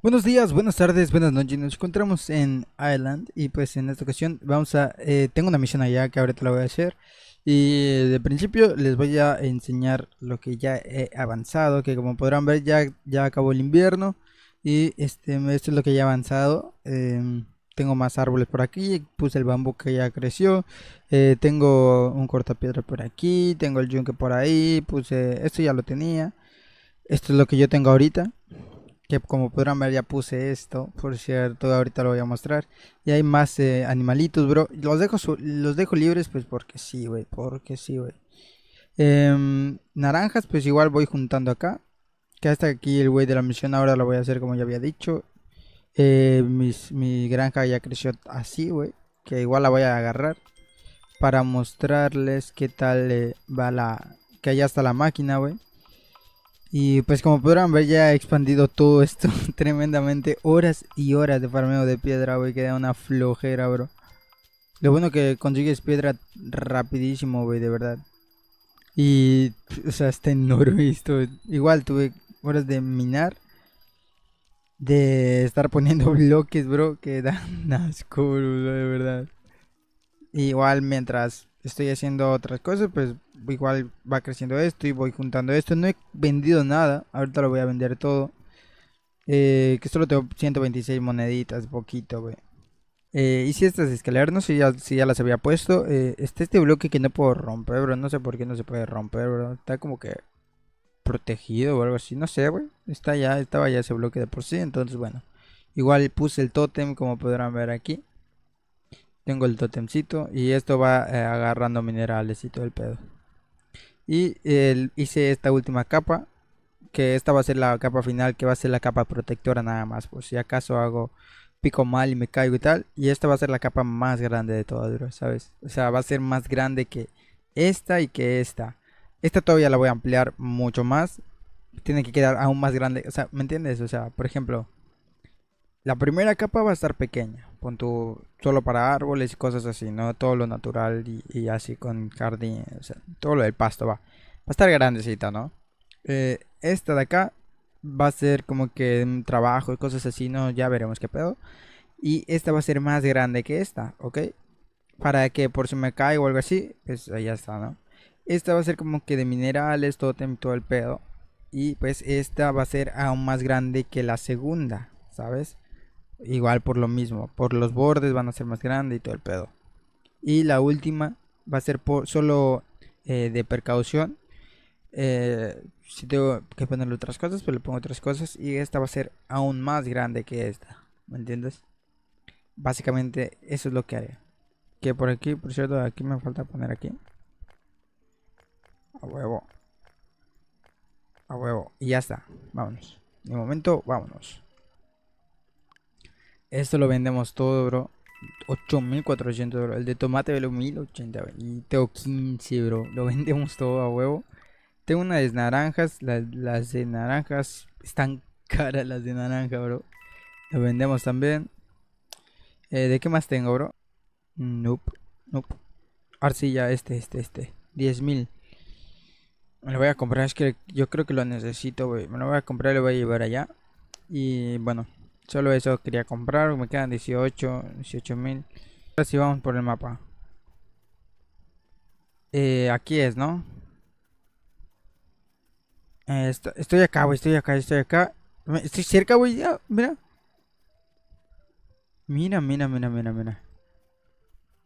Buenos días, buenas tardes, buenas noches. Nos encontramos en Island y pues en esta ocasión vamos a... Eh, tengo una misión allá que ahorita la voy a hacer. Y eh, de principio les voy a enseñar lo que ya he avanzado, que como podrán ver ya, ya acabó el invierno. Y este, esto es lo que ya he avanzado. Em, tengo más árboles por aquí, puse el bambú que ya creció. Eh, tengo un cortapiedra por aquí, tengo el yunque por ahí, puse... Esto ya lo tenía. Esto es lo que yo tengo ahorita que como podrán ver ya puse esto, por cierto, ahorita lo voy a mostrar. Y hay más eh, animalitos, bro. Los dejo, los dejo libres, pues porque sí, güey, porque sí, güey. Em, naranjas, pues igual voy juntando acá. Que hasta aquí el güey de la misión ahora lo voy a hacer como ya había dicho. Eh, mi granja ya creció así, güey. Que igual la voy a agarrar. Para mostrarles qué tal eh, va la... Que allá está la máquina, güey. Y pues como podrán ver ya he expandido todo esto tremendamente. Horas y horas de farmeo de piedra, güey, queda una flojera, bro. Lo bueno que consigues piedra rapidísimo, güey, de verdad. Y, o sea, está en esto. Igual tuve horas de minar. De estar poniendo bloques, bro, que dan asco, de verdad. Igual mientras estoy haciendo otras cosas, pues igual va creciendo esto y voy juntando esto. No he vendido nada, ahorita lo voy a vender todo. Eh, que solo tengo 126 moneditas, poquito, güey. Eh, hice estas escaleras, no sé si ya, las había puesto. Eh, está este bloque que no puedo romper, bro. No sé por qué no se puede romper, bro. Está como que protegido o algo así. No sé, güey. Está ya, estaba ya ese bloque de por sí. Entonces, bueno. Igual puse el tótem, como podrán ver aquí. Tengo el totemcito y esto va eh, agarrando minerales y todo el pedo. Y hice esta última capa, que esta va a ser la capa final, que va a ser la capa protectora nada más, por si acaso hago pico mal y me caigo y tal. Y esta va a ser la capa más grande de todas, ¿sabes? O sea, va a ser más grande que esta y que esta. Esta todavía la voy a ampliar mucho más. Tiene que quedar aún más grande. O sea, ¿me entiendes? O sea, por ejemplo, la primera capa va a estar pequeña, solo para árboles y cosas así, ¿no? Todo lo natural y, así con jardín, todo lo del pasto va. Va a estar grandecita, ¿no? Eh, esta de acá va a ser como que un trabajo y cosas así, ¿no? Ya veremos qué pedo. Y esta va a ser más grande que esta, ¿ok? Para que por si me cae o algo así, pues ahí ya está, ¿no? Esta va a ser como que de minerales, todo, todo el pedo. Y pues esta va a ser aún más grande que la segunda, ¿sabes? Igual por lo mismo, por los bordes van a ser más grandes y todo el pedo. Y la última va a ser por, solo eh, de precaución. Eh, si tengo que ponerle otras cosas, pero pues le pongo otras cosas. Y esta va a ser aún más grande que esta. ¿Me entiendes? Básicamente eso es lo que haré. Que por aquí, por cierto, aquí me falta poner aquí. A huevo. A huevo. Y ya está. Vámonos. De momento, vámonos. Esto lo vendemos todo, bro. 8400, bro. El de tomate vale 1080, Y tengo 15, bro. Lo vendemos todo a huevo. Tengo unas naranjas. Las, de naranjas están caras, las de naranja, bro. Lo vendemos también. Eh, ¿De qué más tengo, bro? Nope, nope. Arcilla, este, este, este. 10.000. Me lo voy a comprar. Es que yo creo que lo necesito, güey. Me lo voy a comprar y lo voy a llevar allá. Y bueno. Solo eso quería comprar. Me quedan 18, 18 mil. Ahora sí vamos por el mapa. Eh, aquí es, ¿no? Eh, estoy acá, güey. Estoy acá, estoy acá. Estoy cerca, güey. mira. Mira, mira, mira, mira, mira.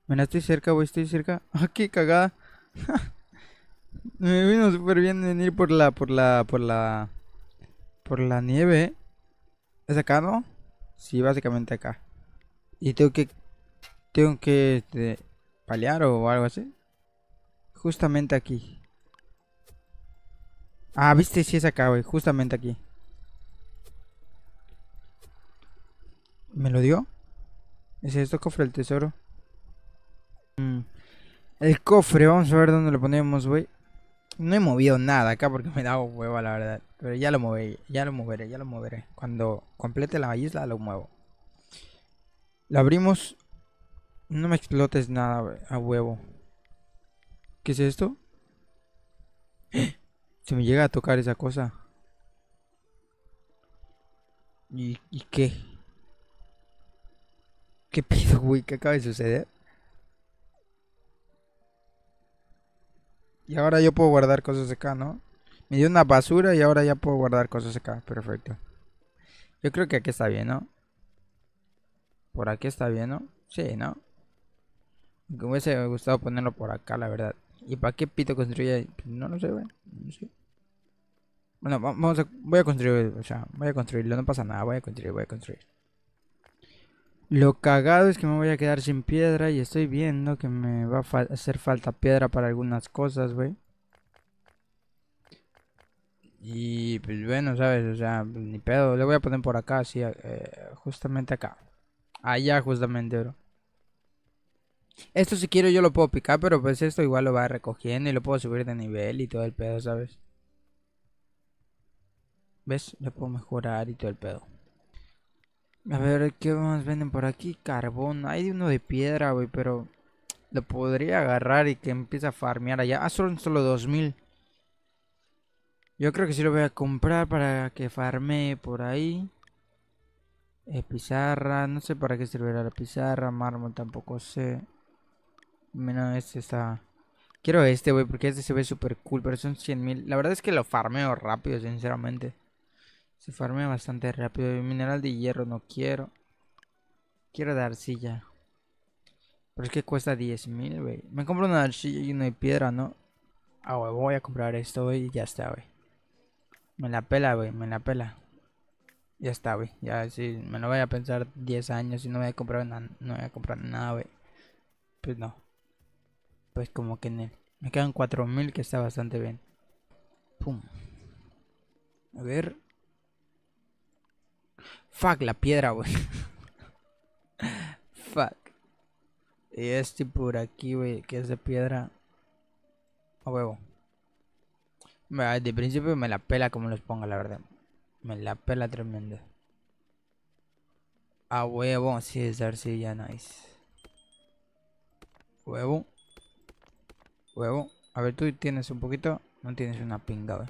Mira, estoy cerca, güey. Estoy cerca. aquí ah, qué cagada. Me vino súper bien venir por la, por la, por la, por la nieve. ¿Es acá, no? Sí, básicamente acá. Y tengo que... Tengo que... Este, palear o algo así. Justamente aquí. Ah, viste, si es acá, güey. Justamente aquí. ¿Me lo dio? ¿Es esto cofre del tesoro? Mm, el cofre, vamos a ver dónde lo ponemos, güey. No he movido nada acá porque me da hueva, la verdad. Pero ya lo moveré, ya lo moveré, ya lo moveré. Cuando complete la isla lo muevo. La abrimos. No me explotes nada a huevo. ¿Qué es esto? Se me llega a tocar esa cosa. ¿Y, y qué? ¿Qué pido, güey? ¿Qué acaba de suceder? Y ahora yo puedo guardar cosas acá, ¿no? Me dio una basura y ahora ya puedo guardar cosas acá. Perfecto. Yo creo que aquí está bien, ¿no? Por aquí está bien, ¿no? Sí, ¿no? Aunque me hubiese gustado ponerlo por acá, la verdad. ¿Y para qué pito construye? Pues no lo sé, güey. No sé. Bueno, vamos a, voy a construir, o sea, voy a construirlo, no pasa nada, voy a construir, voy a construir. Lo cagado es que me voy a quedar sin piedra y estoy viendo que me va a hacer falta piedra para algunas cosas, güey. Y pues bueno, ¿sabes? O sea, pues, ni pedo. Le voy a poner por acá, así, eh, justamente acá. Allá justamente, bro. Esto si quiero yo lo puedo picar, pero pues esto igual lo va recogiendo y lo puedo subir de nivel y todo el pedo, ¿sabes? ¿Ves? Le puedo mejorar y todo el pedo. A ver, ¿qué más venden por aquí? Carbón. Hay uno de piedra, güey, pero... Lo podría agarrar y que empiece a farmear allá. Ah, son solo 2000. Yo creo que sí lo voy a comprar para que farme por ahí. Eh, pizarra, no sé para qué servirá la pizarra. Mármol tampoco sé. Menos este está... Quiero este, güey, porque este se ve súper cool, pero son 100.000 mil. La verdad es que lo farmeo rápido, sinceramente. Se farmea bastante rápido. mineral de hierro no quiero. Quiero de arcilla. Pero es que cuesta 10.000, mil, güey. Me compro una arcilla y una de piedra, ¿no? Ah, güey, voy a comprar esto, güey, y ya está, güey. Me la pela, güey, me la pela. Ya está, güey. Ya si me lo voy a pensar 10 años y no voy a comprar nada, no voy a comprar nada, güey. Pues no. Pues como que en él. Me quedan 4000 que está bastante bien. Pum. A ver. Fuck la piedra, güey. Fuck. Y este por aquí, güey, que es de piedra. A huevo. De principio me la pela como los ponga, la verdad. Me la pela tremendo. A huevo, sí, es arcilla, nice. Huevo. Huevo. A ver, tú tienes un poquito. No tienes una pinga,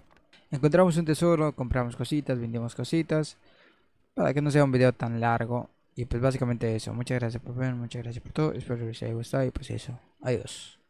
Encontramos un tesoro, compramos cositas, vendimos cositas. Para que no sea un video tan largo. Y pues básicamente eso. Muchas gracias por ver, muchas gracias por todo. Espero que les haya gustado y pues eso. Adiós.